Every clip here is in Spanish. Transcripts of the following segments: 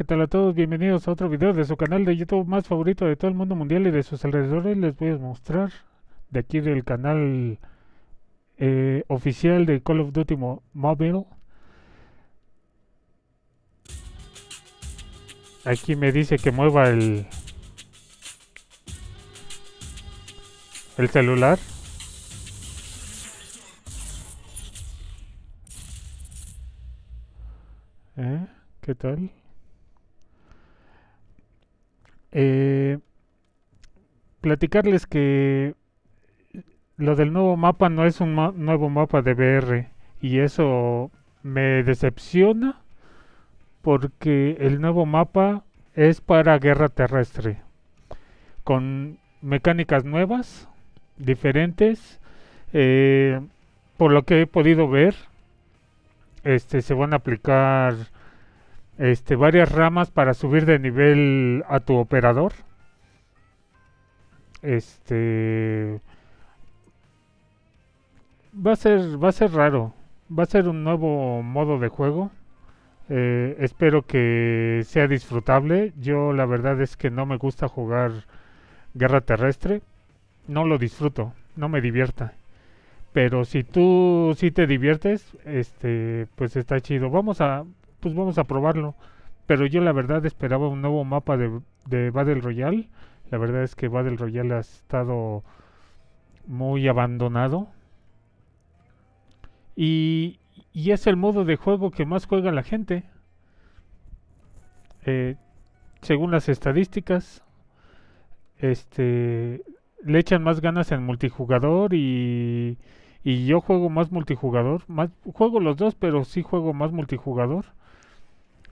¿Qué tal a todos? Bienvenidos a otro video de su canal de YouTube más favorito de todo el mundo mundial y de sus alrededores. Les voy a mostrar de aquí del canal eh, oficial de Call of Duty Mobile. Aquí me dice que mueva el, el celular. ¿Eh? ¿Qué tal? Eh, platicarles que lo del nuevo mapa no es un nuevo mapa de VR y eso me decepciona porque el nuevo mapa es para guerra terrestre con mecánicas nuevas, diferentes. Eh, por lo que he podido ver, este, se van a aplicar este, varias ramas para subir de nivel a tu operador. Este va a ser va a ser raro, va a ser un nuevo modo de juego. Eh, espero que sea disfrutable. Yo la verdad es que no me gusta jugar guerra terrestre. No lo disfruto, no me divierta. Pero si tú si te diviertes, este, pues está chido. Vamos a pues vamos a probarlo. Pero yo la verdad esperaba un nuevo mapa de, Battle Royale. La verdad es que Battle Royale ha estado muy abandonado. Y, es el modo de juego que más juega la gente. Eh, según las estadísticas, este, le echan más ganas en multijugador y, yo juego más multijugador. juego los dos, pero sí juego más multijugador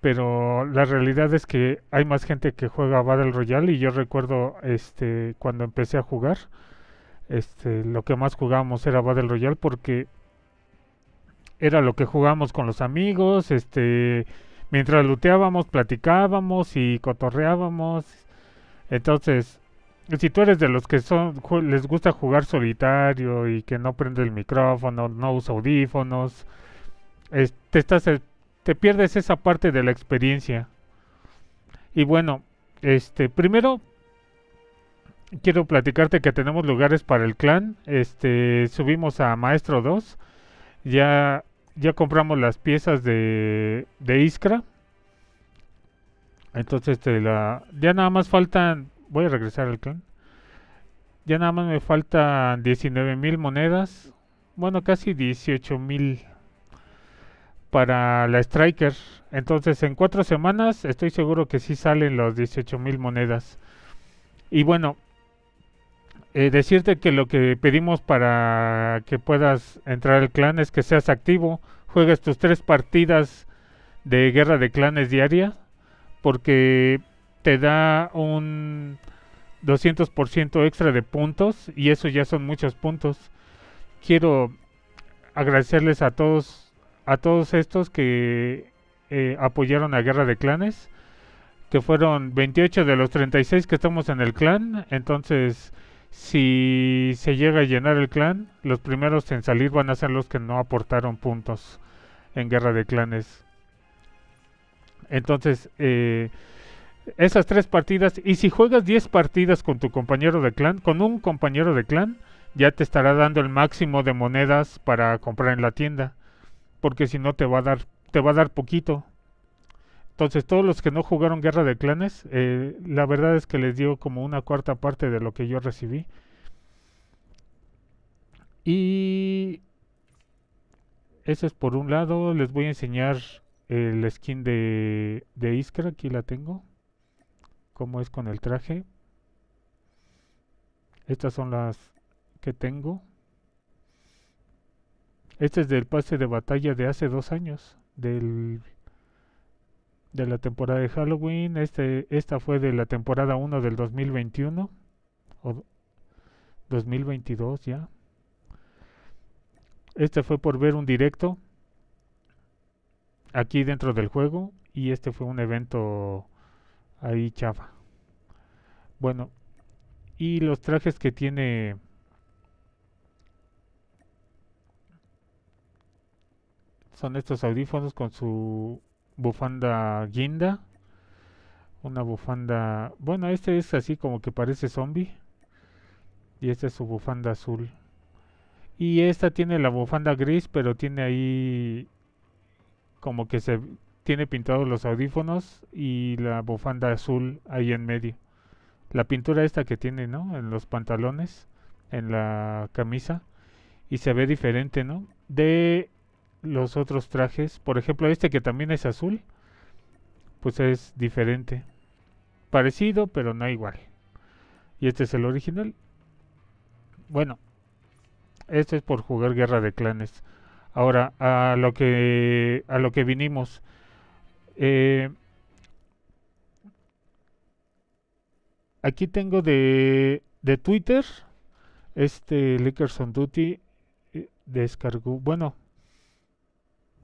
pero la realidad es que hay más gente que juega Battle Royale y yo recuerdo este cuando empecé a jugar este lo que más jugábamos era Battle Royale porque era lo que jugábamos con los amigos, este mientras luteábamos, platicábamos y cotorreábamos. Entonces, si tú eres de los que son les gusta jugar solitario y que no prende el micrófono, no usa audífonos, te estás te pierdes esa parte de la experiencia. Y bueno, este, primero quiero platicarte que tenemos lugares para el clan. Este, subimos a Maestro 2. Ya, ya compramos las piezas de, de Iskra. Entonces, este, la, ya nada más faltan. Voy a regresar al clan. Ya nada más me faltan 19 mil monedas. Bueno, casi 18 mil para la Striker. Entonces en cuatro semanas estoy seguro que sí salen los 18 mil monedas. Y bueno, eh, decirte que lo que pedimos para que puedas entrar al clan es que seas activo, juegues tus tres partidas de guerra de clanes diaria, porque te da un 200% extra de puntos y eso ya son muchos puntos. Quiero agradecerles a todos a todos estos que eh, apoyaron a guerra de clanes, que fueron 28 de los 36 que estamos en el clan. Entonces, si se llega a llenar el clan, los primeros en salir van a ser los que no aportaron puntos en guerra de clanes. Entonces, eh, esas tres partidas, y si juegas 10 partidas con tu compañero de clan, con un compañero de clan, ya te estará dando el máximo de monedas para comprar en la tienda porque si no te va a dar, te va a dar poquito. Entonces todos los que no jugaron Guerra de Clanes, eh, la verdad es que les dio como una cuarta parte de lo que yo recibí. Y ese es por un lado. Les voy a enseñar el skin de, de Iskra. Aquí la tengo. Cómo es con el traje. Estas son las que tengo. Este es del pase de batalla de hace dos años, del, de la temporada de Halloween. Este, esta fue de la temporada 1 del 2021, o 2022 ya. Este fue por ver un directo aquí dentro del juego y este fue un evento ahí chava. Bueno, y los trajes que tiene Son estos audífonos con su bufanda guinda. Una bufanda... Bueno, este es así como que parece zombie. Y esta es su bufanda azul. Y esta tiene la bufanda gris, pero tiene ahí como que se tiene pintados los audífonos y la bufanda azul ahí en medio. La pintura esta que tiene, ¿no? En los pantalones, en la camisa. Y se ve diferente, ¿no? De los otros trajes. Por ejemplo, este que también es azul, pues es diferente. Parecido, pero no igual. Y este es el original. Bueno, Este es por jugar guerra de clanes. Ahora, a lo que, a lo que vinimos. Eh, aquí tengo de, de Twitter. Este Lickers on Duty eh, descargó. Bueno,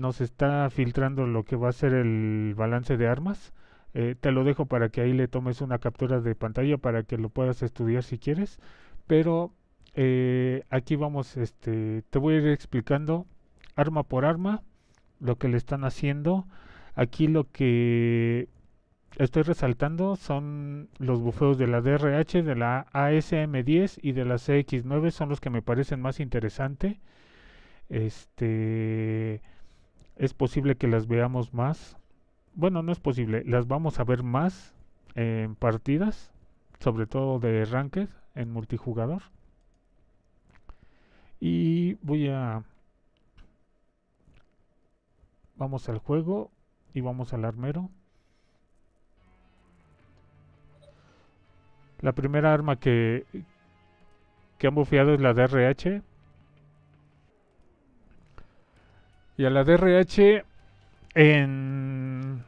nos está filtrando lo que va a ser el balance de armas. Eh, te lo dejo para que ahí le tomes una captura de pantalla para que lo puedas estudiar si quieres. Pero eh, aquí vamos, este, te voy a ir explicando arma por arma lo que le están haciendo. Aquí lo que estoy resaltando son los bufeos de la DRH, de la ASM10 y de la CX9 son los que me parecen más interesante. Este es posible que las veamos más. Bueno, no es posible, las vamos a ver más en partidas, sobre todo de ranked en multijugador. Y voy a vamos al juego y vamos al armero. La primera arma que, que han bufeado es la DRH. y a la DRH en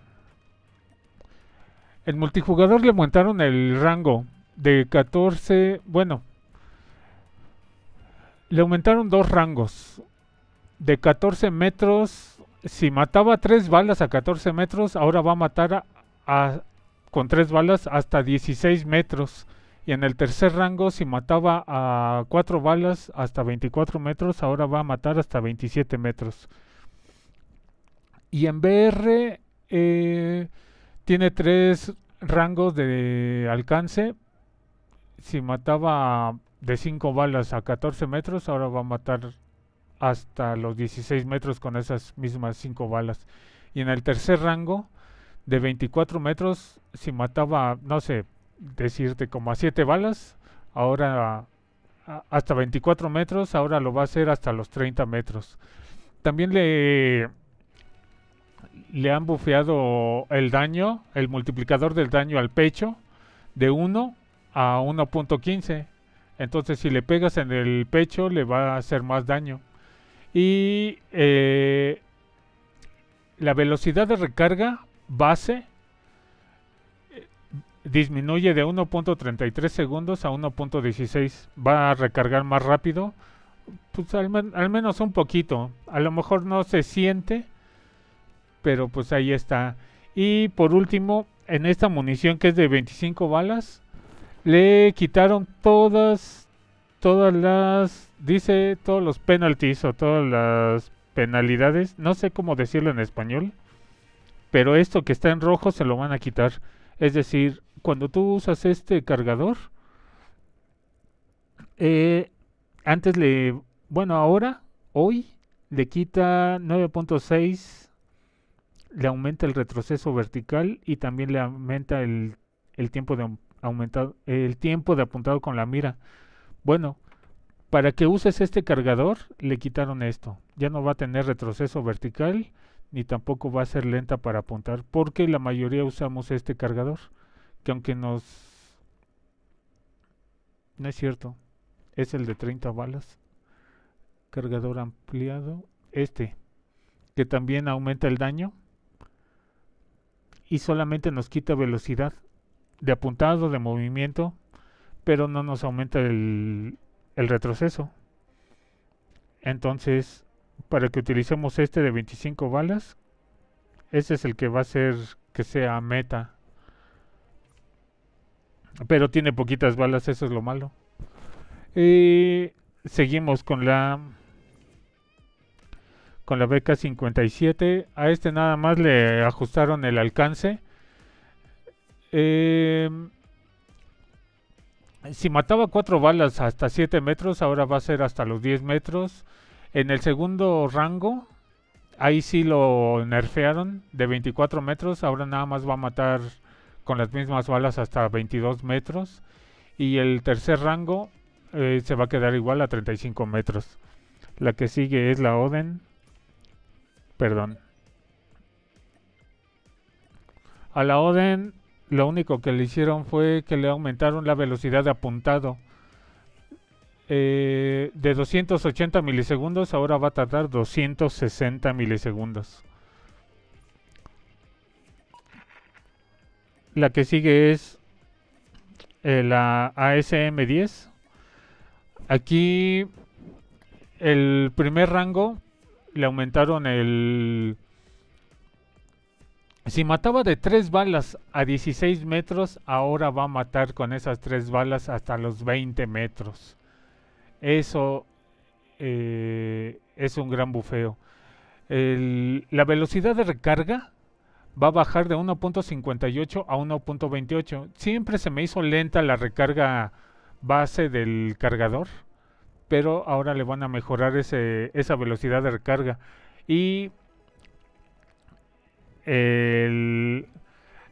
el multijugador le aumentaron el rango de 14, bueno, le aumentaron dos rangos de 14 metros. Si mataba tres balas a 14 metros, ahora va a matar con tres balas hasta 16 metros. Y en el tercer rango, si mataba a cuatro balas hasta 24 metros, ahora va a matar hasta 27 metros. Y en BR eh, tiene tres rangos de alcance. Si mataba de 5 balas a 14 metros, ahora va a matar hasta los 16 metros con esas mismas 5 balas. Y en el tercer rango, de 24 metros, si mataba, no sé, decirte como a 7 balas, ahora hasta 24 metros, ahora lo va a hacer hasta los 30 metros. También le le han bufeado el daño, el multiplicador del daño al pecho de 1 a 1.15. Entonces si le pegas en el pecho le va a hacer más daño. Y eh, la velocidad de recarga base eh, disminuye de 1.33 segundos a 1.16. Va a recargar más rápido. Pues al menos un poquito. A lo mejor no se siente pero pues ahí está. Y por último, en esta munición que es de 25 balas, le quitaron todas, todas las, dice, todos los penalties o todas las penalidades, no sé cómo decirlo en español, pero esto que está en rojo se lo van a quitar. Es decir, cuando tú usas este cargador, eh, antes le, bueno, ahora, hoy, le quita 9.6 le aumenta el retroceso vertical y también le aumenta el, tiempo de el tiempo de apuntado con la mira. Bueno, para que uses este cargador le quitaron esto. Ya no va a tener retroceso vertical ni tampoco va a ser lenta para apuntar porque la mayoría usamos este cargador que aunque nos no es cierto es el de 30 balas cargador ampliado este que también aumenta el daño y solamente nos quita velocidad de apuntado, de movimiento, pero no nos aumenta el, retroceso. Entonces, para que utilicemos este de 25 balas, ese es el que va a ser que sea meta. Pero tiene poquitas balas, eso es lo malo. y eh, seguimos con la con la beca 57. A este nada más le ajustaron el alcance. Em, si mataba cuatro balas hasta 7 metros, ahora va a ser hasta los 10 metros. En el segundo rango, ahí sí lo nerfearon de 24 metros, ahora nada más va a matar con las mismas balas hasta 22 metros. Y el tercer rango eh, se va a quedar igual a 35 metros. La que sigue es la Oden, Perdón. A la Oden lo único que le hicieron fue que le aumentaron la velocidad de apuntado. Eh, de 280 milisegundos ahora va a tardar 260 milisegundos. La que sigue es eh, la ASM10. Aquí el primer rango le aumentaron el... Si mataba de 3 balas a 16 metros, ahora va a matar con esas 3 balas hasta los 20 metros. Eso eh, es un gran bufeo. la velocidad de recarga va a bajar de 1.58 a 1.28. Siempre se me hizo lenta la recarga base del cargador pero ahora le van a mejorar esa velocidad de recarga. Y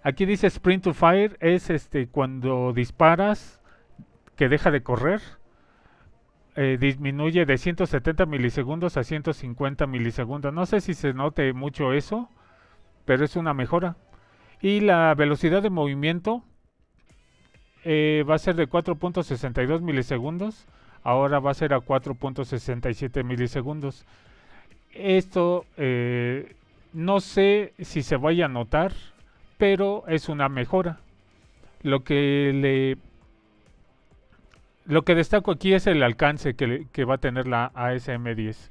aquí dice sprint to fire, es este cuando disparas que deja de correr. Eh, disminuye de 170 milisegundos a 150 milisegundos. No sé si se note mucho eso, pero es una mejora. Y la velocidad de movimiento eh, va a ser de 4.62 milisegundos ahora va a ser a 4.67 milisegundos. Esto eh, no sé si se vaya a notar, pero es una mejora. Lo que le lo que destaco aquí es el alcance que, que, va a tener la ASM10.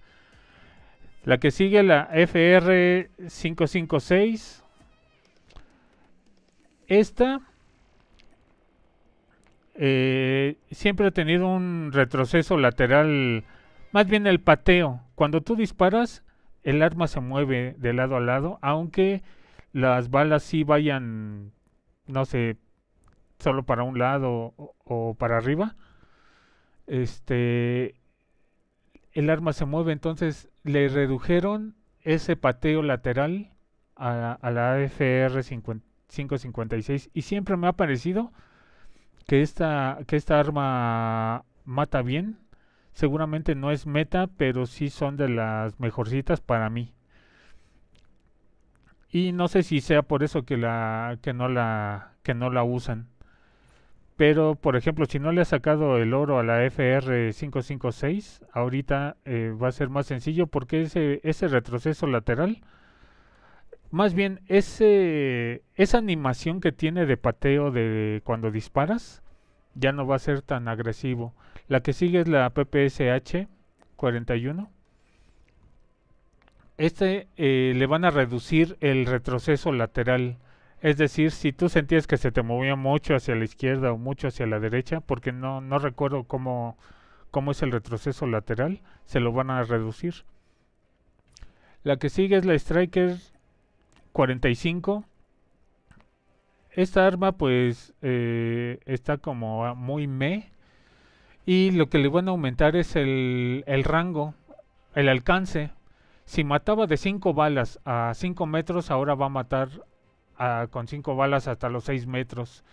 La que sigue la FR556. Esta eh, siempre he tenido un retroceso lateral, más bien el pateo. Cuando tú disparas, el arma se mueve de lado a lado, aunque las balas sí vayan, no sé, solo para un lado o, para arriba. Este, el arma se mueve, entonces le redujeron ese pateo lateral a, la FR 556 y siempre me ha parecido que esta, que esta arma mata bien. Seguramente no es meta, pero sí son de las mejorcitas para mí. Y no sé si sea por eso que la que no la que no la usan. Pero por ejemplo, si no le ha sacado el oro a la FR 556, ahorita eh, va a ser más sencillo porque ese retroceso lateral más bien esa animación que tiene de pateo de cuando disparas ya no va a ser tan agresivo. La que sigue es la PPSH 41. Este eh, le van a reducir el retroceso lateral. Es decir, si tú sentías que se te movía mucho hacia la izquierda o mucho hacia la derecha, porque no, no recuerdo cómo, cómo es el retroceso lateral, se lo van a reducir. La que sigue es la Striker 45. Esta arma pues eh, está como muy me. Y lo que le van a aumentar es el, rango, el alcance. Si mataba de 5 balas a 5 metros, ahora va a matar con 5 balas hasta los 6 metros.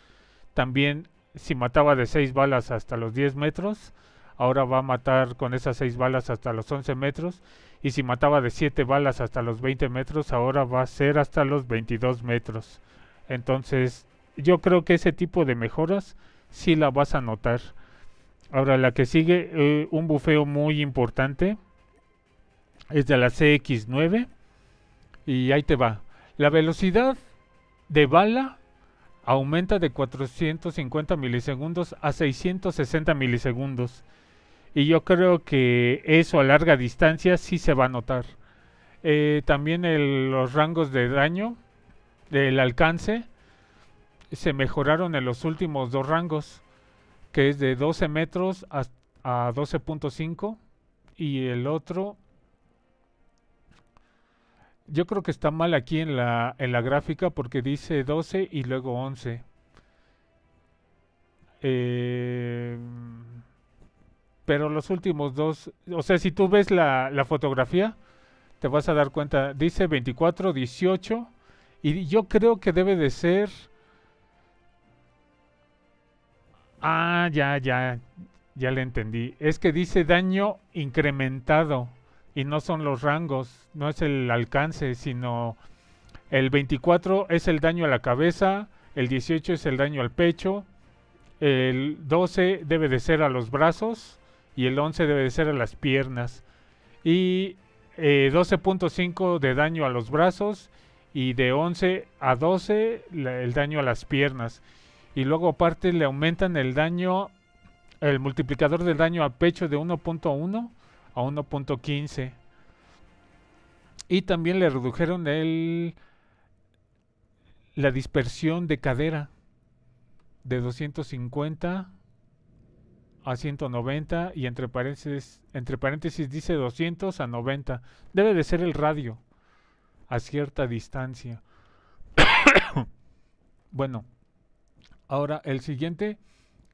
También si mataba de 6 balas hasta los 10 metros, ahora va a matar con esas 6 balas hasta los 11 metros y si mataba de 7 balas hasta los 20 metros, ahora va a ser hasta los 22 metros. Entonces, yo creo que ese tipo de mejoras sí la vas a notar. Ahora, la que sigue, eh, un bufeo muy importante, es de la CX9. Y ahí te va. La velocidad de bala aumenta de 450 milisegundos a 660 milisegundos. Y yo creo que eso a larga distancia sí se va a notar. Eh, también los rangos de daño, del alcance, se mejoraron en los últimos dos rangos, que es de 12 metros a, 12.5 y el otro... Yo creo que está mal aquí en la, en la gráfica porque dice 12 y luego 11. Eh, pero los últimos dos, o sea, si tú ves la, fotografía, te vas a dar cuenta, dice 24, 18, y yo creo que debe de ser... Ah, ya, ya, ya le entendí. Es que dice daño incrementado y no son los rangos, no es el alcance, sino el 24 es el daño a la cabeza, el 18 es el daño al pecho, el 12 debe de ser a los brazos y el 11 debe de ser a las piernas. Y 12.5 eh, de daño a los brazos y de 11 a 12 el daño a las piernas. Y luego aparte le aumentan el daño, el multiplicador del daño a pecho de 1.1 a 1.15. Y también le redujeron el, la dispersión de cadera de 250 a 190 y entre paréntesis, entre paréntesis dice 200 a 90. Debe de ser el radio a cierta distancia. bueno, ahora el siguiente,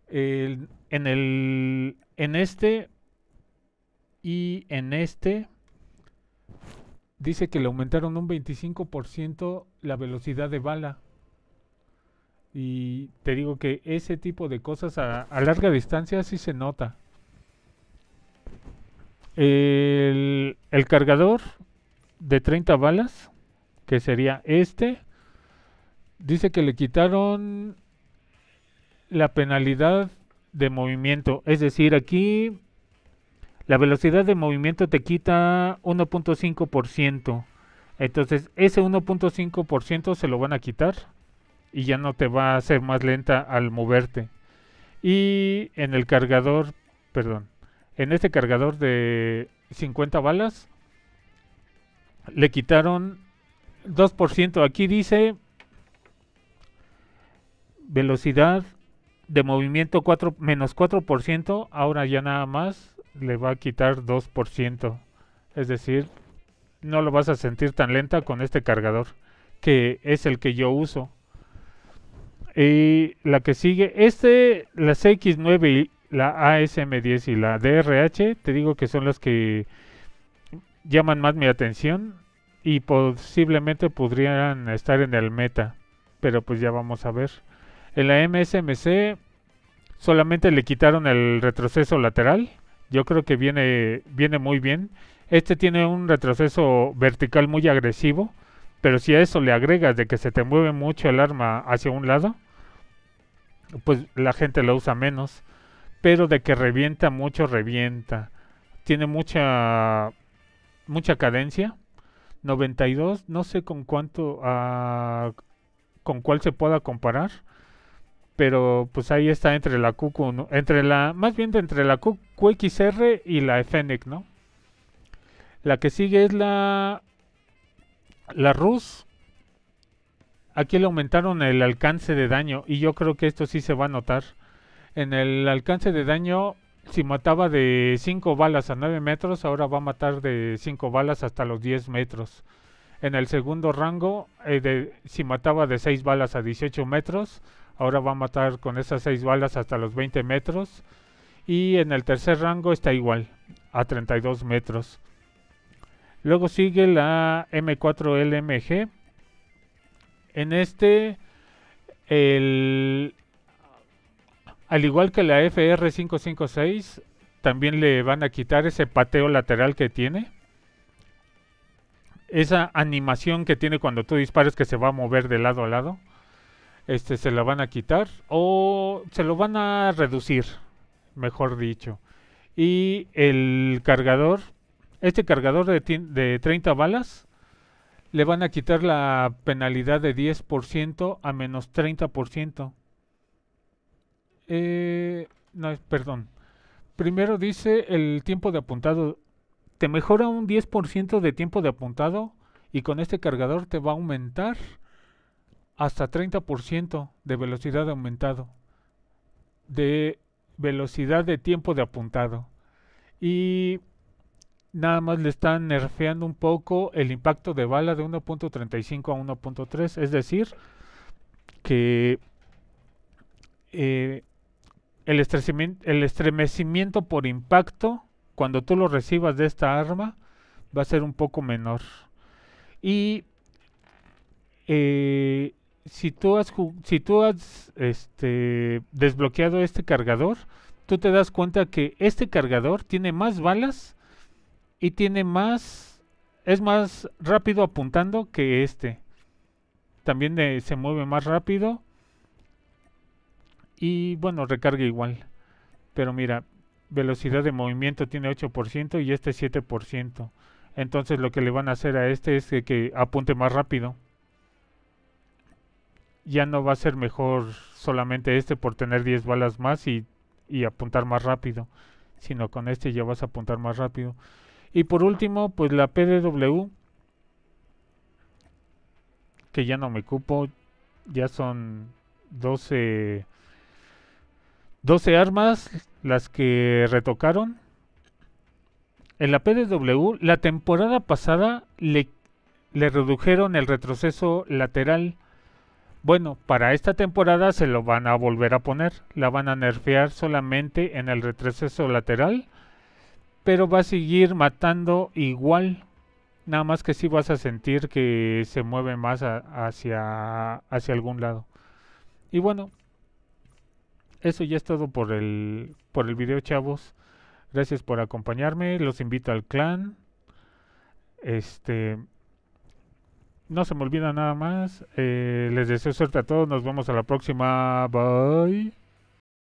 en, el, en este y en este dice que le aumentaron un 25% la velocidad de bala. Y te digo que ese tipo de cosas a, larga distancia sí se nota. El, el, cargador de 30 balas, que sería este, dice que le quitaron la penalidad de movimiento. Es decir, aquí la velocidad de movimiento te quita 1.5%. Entonces, ese 1.5% se lo van a quitar y ya no te va a hacer más lenta al moverte. Y en el cargador, perdón, en este cargador de 50 balas le quitaron 2%. Aquí dice velocidad de movimiento 4, menos 4%, ahora ya nada más le va a quitar 2%. Es decir, no lo vas a sentir tan lenta con este cargador, que es el que yo uso. Y la que sigue, este, las X9, y la ASM10 y la DRH, te digo que son las que llaman más mi atención y posiblemente podrían estar en el meta, pero pues ya vamos a ver. En la MSMC solamente le quitaron el retroceso lateral, yo creo que viene, viene muy bien. Este tiene un retroceso vertical muy agresivo pero si a eso le agregas de que se te mueve mucho el arma hacia un lado, pues la gente lo usa menos. Pero de que revienta mucho, revienta. Tiene mucha mucha cadencia. 92, no sé con cuánto ah, con cuál se pueda comparar, pero pues ahí está entre la QQ, entre la más bien entre la QXR y la FNX. ¿no? La que sigue es la la Rus, aquí le aumentaron el alcance de daño y yo creo que esto sí se va a notar. En el alcance de daño, si mataba de 5 balas a 9 metros, ahora va a matar de 5 balas hasta los 10 metros. En el segundo rango, eh, si mataba de 6 balas a 18 metros, ahora va a matar con esas 6 balas hasta los 20 metros. Y en el tercer rango está igual, a 32 metros. Luego sigue la M4LMG. En este, al igual que la FR556, también le van a quitar ese pateo lateral que tiene. Esa animación que tiene cuando tú dispares que se va a mover de lado a lado. Este se la van a quitar o se lo van a reducir, mejor dicho. Y el cargador este cargador de, de 30 balas le van a quitar la penalidad de 10% a menos 30%. Eh, no, perdón. Primero dice el tiempo de apuntado. Te mejora un 10% de tiempo de apuntado y con este cargador te va a aumentar hasta 30% de velocidad aumentado. De velocidad de tiempo de apuntado. Y nada más le están nerfeando un poco el impacto de bala de 1.35 a 1.3, es decir, que eh, el, estremecimiento, por impacto, cuando tú lo recibas de esta arma, va a ser un poco menor. Y eh, si tú has, este, desbloqueado este cargador, tú te das cuenta que este cargador tiene más balas y tiene más, es más rápido apuntando que este. También eh, se mueve más rápido. Y bueno, recarga igual. Pero mira, velocidad de movimiento tiene 8% y este 7%. Entonces lo que le van a hacer a este es que, apunte más rápido. Ya no va a ser mejor solamente este por tener 10 balas más y, y apuntar más rápido. Sino con este ya vas a apuntar más rápido. Y por último, pues la PDW, que ya no me cupo, ya son 12, 12 armas las que retocaron. En la PDW, la temporada pasada le, le redujeron el retroceso lateral. Bueno, para esta temporada se lo van a volver a poner. La van a nerfear solamente en el retroceso lateral pero va a seguir matando igual. Nada más que si vas a sentir que se mueve más hacia, hacia algún lado. Y bueno, eso ya es todo por el, por el video, chavos. Gracias por acompañarme. Los invito al clan. Este. No se me olvida nada más. Eh, les deseo suerte a todos. Nos vemos a la próxima. Bye.